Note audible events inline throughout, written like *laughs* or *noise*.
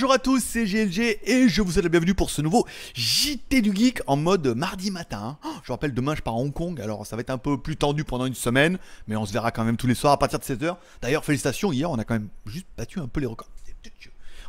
Bonjour à tous, c'est GLG et je vous souhaite la bienvenue pour ce nouveau JT du Geek en mode mardi matin. Oh, je vous rappelle, demain je pars à Hong Kong, alors ça va être un peu plus tendu pendant une semaine, mais on se verra quand même tous les soirs à partir de 16 h D'ailleurs, félicitations, hier on a quand même juste battu un peu les records.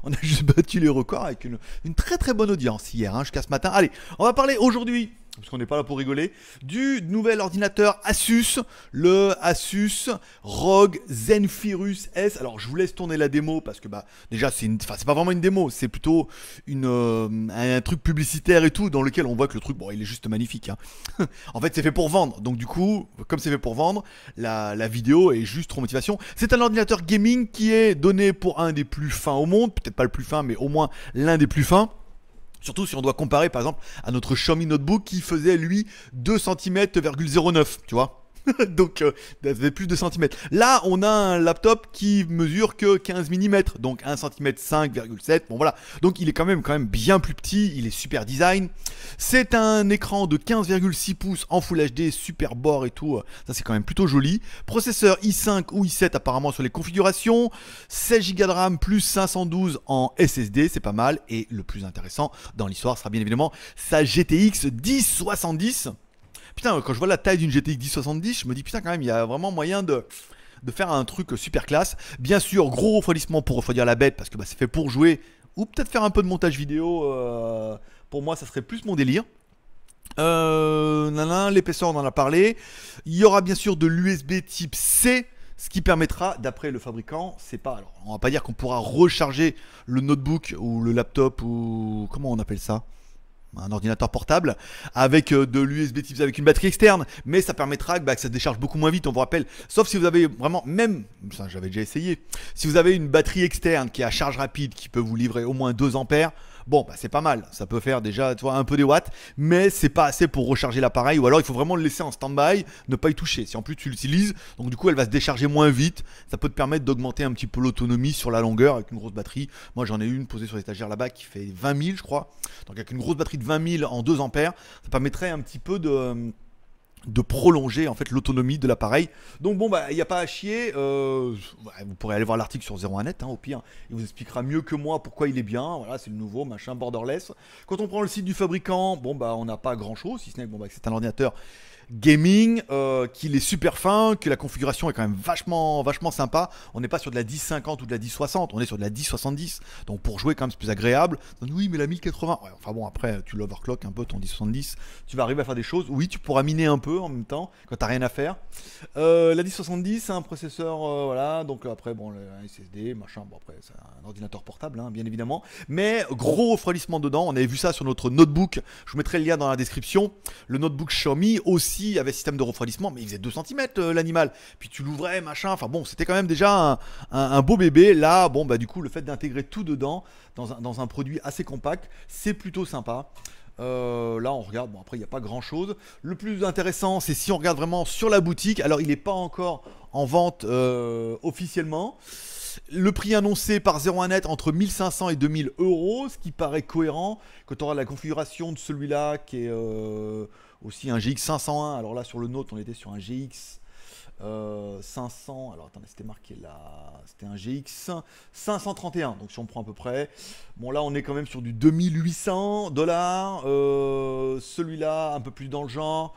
On a *laughs* juste battu les records avec une, très très bonne audience hier hein, jusqu'à ce matin. Allez, on va parler aujourd'hui parce qu'on n'est pas là pour rigoler, du nouvel ordinateur Asus, le Asus ROG Zenfirus S. Alors je vous laisse tourner la démo parce que bah déjà c'est une, c'est pas vraiment une démo, c'est plutôt une euh, un truc publicitaire et tout dans lequel on voit que le truc bon il est juste magnifique. Hein. *laughs* en fait c'est fait pour vendre, donc du coup comme c'est fait pour vendre, la, la vidéo est juste trop motivation. C'est un ordinateur gaming qui est donné pour un des plus fins au monde, peut-être pas le plus fin mais au moins l'un des plus fins. Surtout si on doit comparer par exemple à notre Xiaomi Notebook qui faisait lui 2 cm,09, tu vois. *laughs* donc c'est euh, plus de centimètres. Là, on a un laptop qui mesure que 15 mm, donc 1 cm 5,7. Bon voilà. Donc il est quand même quand même bien plus petit, il est super design. C'est un écran de 15,6 pouces en Full HD, super bord et tout. Euh, ça c'est quand même plutôt joli. Processeur i5 ou i7 apparemment sur les configurations, 16 Go de RAM plus 512 en SSD, c'est pas mal et le plus intéressant dans l'histoire sera bien évidemment sa GTX 1070 Putain, quand je vois la taille d'une GTX 1070, je me dis putain, quand même, il y a vraiment moyen de de faire un truc super classe. Bien sûr, gros refroidissement pour refroidir la bête parce que bah, c'est fait pour jouer ou peut-être faire un peu de montage vidéo. Euh, pour moi, ça serait plus mon délire. Euh, l'épaisseur, on en a parlé. Il y aura bien sûr de l'USB type C. Ce qui permettra, d'après le fabricant, c'est pas. Alors, on va pas dire qu'on pourra recharger le notebook ou le laptop ou. Comment on appelle ça un ordinateur portable avec euh, de l'USB type avec une batterie externe, mais ça permettra que bah, ça décharge beaucoup moins vite, on vous rappelle. Sauf si vous avez vraiment, même, ça j'avais déjà essayé, si vous avez une batterie externe qui est à charge rapide, qui peut vous livrer au moins 2 ampères, Bon, bah, c'est pas mal. Ça peut faire déjà, tu vois, un peu des watts, mais c'est pas assez pour recharger l'appareil. Ou alors, il faut vraiment le laisser en stand-by, ne pas y toucher. Si en plus tu l'utilises, donc du coup, elle va se décharger moins vite. Ça peut te permettre d'augmenter un petit peu l'autonomie sur la longueur avec une grosse batterie. Moi, j'en ai une posée sur l'étagère là-bas qui fait 20 000, je crois. Donc, avec une grosse batterie de 20 000 en 2 ampères, ça permettrait un petit peu de de prolonger en fait l'autonomie de l'appareil. Donc bon bah il n'y a pas à chier. Euh, vous pourrez aller voir l'article sur 01net hein, au pire. Il vous expliquera mieux que moi pourquoi il est bien. Voilà c'est le nouveau machin borderless. Quand on prend le site du fabricant, bon bah on n'a pas grand chose si ce n'est bon bah, c'est un ordinateur gaming, euh, qu'il est super fin, que la configuration est quand même vachement, vachement sympa. On n'est pas sur de la 1050 ou de la 1060, on est sur de la 1070. Donc pour jouer quand même c'est plus agréable. Oui mais la 1080, enfin bon après tu l'overclock un peu ton 1070, tu vas arriver à faire des choses. Oui tu pourras miner un peu en même temps quand t'as rien à faire. Euh, la 1070 un processeur, euh, voilà, donc après bon le SSD, machin, bon après c'est un ordinateur portable hein, bien évidemment. Mais gros refroidissement dedans, on avait vu ça sur notre notebook, je vous mettrai le lien dans la description. Le notebook Xiaomi aussi avait système de refroidissement, mais il faisait 2 cm euh, l'animal. Puis tu l'ouvrais, machin. Enfin bon, c'était quand même déjà un, beau bébé. Là, bon, bah du coup, le fait d'intégrer tout dedans, dans un, dans un produit assez compact, c'est plutôt sympa. Euh, là, on regarde. Bon, après, il n'y a pas grand chose. Le plus intéressant, c'est si on regarde vraiment sur la boutique. Alors, il n'est pas encore en vente euh, officiellement. Le prix annoncé par 01net entre 1500 et 2000 euros, ce qui paraît cohérent quand on aura la configuration de celui-là qui est euh, aussi un GX501. Alors là, sur le Note, on était sur un GX 500, euh, alors attendez, c'était marqué là, c'était un GX 531, donc si on prend à peu près, bon là on est quand même sur du 2800 dollars, euh, celui-là un peu plus dans le genre,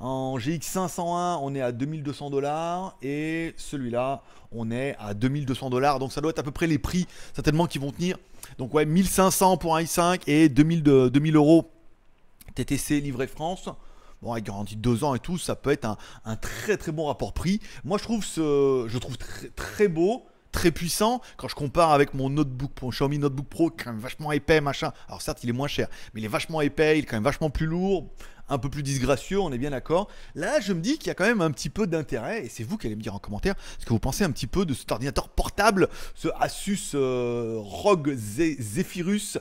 en GX 501 on est à 2200 dollars, et celui-là on est à 2200 dollars, donc ça doit être à peu près les prix certainement qui vont tenir, donc ouais 1500 pour un i5 et 2000, 2000 euros TTC livré France bon, avec garantie ans et tout, ça peut être un, très très bon rapport prix. Moi, je trouve ce, je trouve très, beau très puissant quand je compare avec mon notebook mon Xiaomi Notebook Pro quand même vachement épais machin alors certes il est moins cher mais il est vachement épais il est quand même vachement plus lourd un peu plus disgracieux on est bien d'accord là je me dis qu'il y a quand même un petit peu d'intérêt et c'est vous qui allez me dire en commentaire ce que vous pensez un petit peu de cet ordinateur portable ce Asus euh, Rogue ROG Zephyrus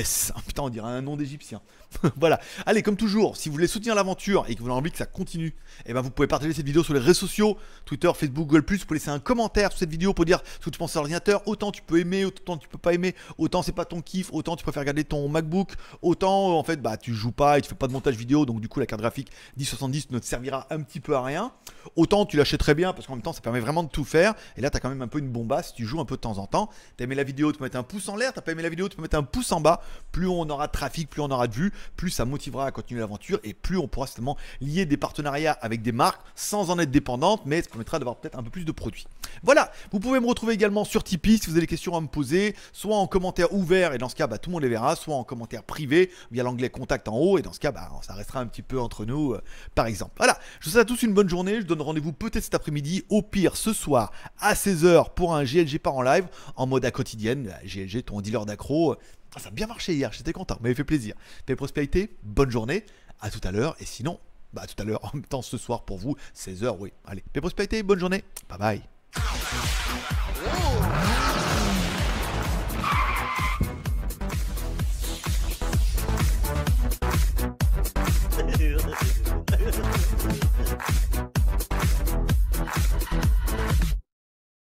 S. *laughs* Oh, putain, on dirait un nom d'Égyptien. *laughs* voilà. Allez, comme toujours, si vous voulez soutenir l'aventure et que vous avez envie que ça continue, eh ben, vous pouvez partager cette vidéo sur les réseaux sociaux, Twitter, Facebook, Google+. Vous pouvez laisser un commentaire sur cette vidéo pour dire ce que tu penses à l'ordinateur. Autant tu peux aimer, autant tu peux pas aimer, autant c'est pas ton kiff, autant tu préfères garder ton MacBook, autant euh, en fait bah tu joues pas et tu fais pas de montage vidéo, donc du coup la carte graphique 1070 ne te servira un petit peu à rien. Autant tu l'achètes très bien parce qu'en même temps ça permet vraiment de tout faire. Et là tu as quand même un peu une si tu joues un peu de temps en temps. T'as aimé la vidéo, tu peux mettre un pouce en l'air, t'as pas aimé la vidéo, tu peux mettre un pouce en bas. Plus on aura de trafic, plus on aura de vues, plus ça motivera à continuer l'aventure et plus on pourra justement lier des partenariats avec des marques sans en être dépendante, mais ça permettra d'avoir peut-être un peu plus de produits. Voilà, vous pouvez me retrouver également sur Tipeee si vous avez des questions à me poser, soit en commentaire ouvert et dans ce cas bah, tout le monde les verra, soit en commentaire privé via l'onglet contact en haut et dans ce cas bah, ça restera un petit peu entre nous euh, par exemple. Voilà, je vous souhaite à tous une bonne journée, je donne rendez-vous peut-être cet après-midi, au pire ce soir à 16h pour un GLG par en live en mode à quotidienne, GLG ton dealer d'accro. Euh, ah, ça a bien marché hier, j'étais content, Mais il fait plaisir. Paix prospérité, bonne journée, à tout à l'heure, et sinon, bah à tout à l'heure, *laughs* en même temps ce soir pour vous, 16h, oui. Allez, paix prospérité, bonne journée, bye bye.